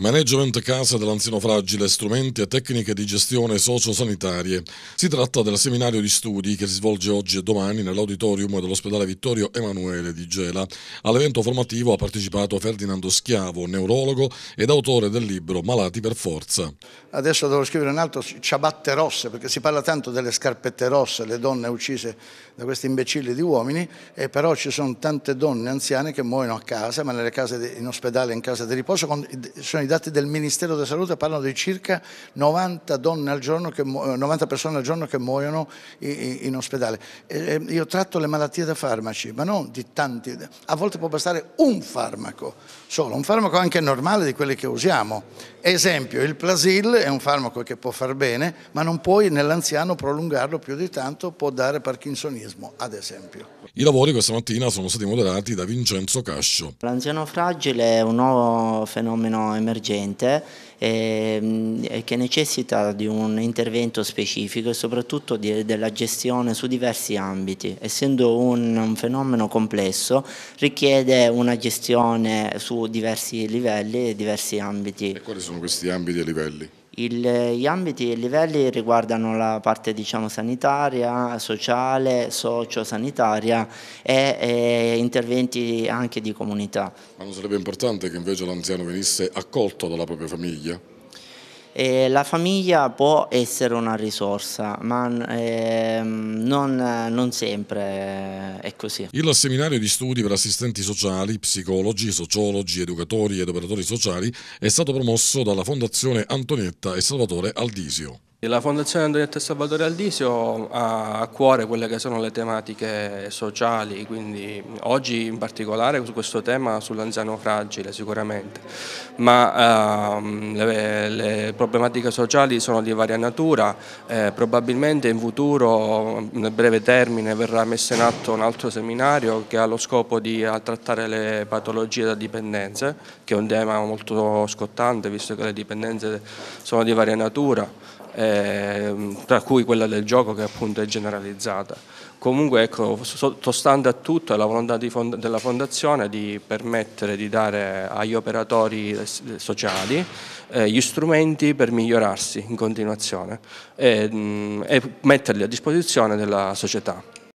Management Casa dell'Anziano Fragile, strumenti e tecniche di gestione sociosanitarie. Si tratta del seminario di studi che si svolge oggi e domani nell'auditorium dell'ospedale Vittorio Emanuele di Gela. All'evento formativo ha partecipato Ferdinando Schiavo, neurologo ed autore del libro Malati per forza. Adesso devo scrivere un altro, ciabatte rosse, perché si parla tanto delle scarpette rosse, le donne uccise da questi imbecilli di uomini, e però ci sono tante donne anziane che muoiono a casa, ma nelle case in ospedale, in casa di riposo, sono i dati del Ministero della Salute parlano di circa 90, che, 90 eh, persone al giorno che muoiono in ospedale. Eh, eh, io tratto le malattie da farmaci, ma non di tanti. A volte può bastare un farmaco solo, un farmaco anche normale di quelli che usiamo. Esempio, il Plasil è un farmaco che può far bene, ma non puoi nell'anziano prolungarlo più di tanto, può dare parkinsonismo, ad esempio. I lavori questa mattina sono stati moderati da Vincenzo Cascio. L'anziano fragile è un nuovo fenomeno emergente eh, che necessita di un intervento specifico e soprattutto di, della gestione su diversi ambiti. Essendo un, un, fenomeno complesso richiede una gestione su diversi livelli e diversi ambiti. E quali sono questi ambiti e livelli? Il, gli ambiti e i livelli riguardano la parte diciamo, sanitaria, sociale, sociosanitaria e, e interventi anche di comunità. Ma non sarebbe importante che invece l'anziano venisse accolto dalla propria famiglia? Eh, la famiglia può essere una risorsa, ma eh, non, non, sempre è così. Il seminario di studi per assistenti sociali, psicologi, sociologi, educatori ed operatori sociali è stato promosso dalla Fondazione Antonietta e Salvatore Aldisio. La Fondazione Antonietta Salvatore Aldisio ha a cuore quelle che sono le tematiche sociali, quindi oggi in particolare su questo tema sull'anziano fragile sicuramente, ma ehm, le, le, problematiche sociali sono di varia natura, eh, probabilmente in futuro, nel breve termine, verrà messo in atto un altro seminario che ha lo scopo di trattare le patologie da dipendenze, che è un tema molto scottante visto che le dipendenze sono di varia natura eh, tra cui quella del gioco che appunto è generalizzata. Comunque ecco, sottostante a tutto è la volontà fond- della Fondazione di permettere di dare agli operatori sociali eh, gli strumenti per migliorarsi in continuazione e, ehm, mh, e metterli a disposizione della società.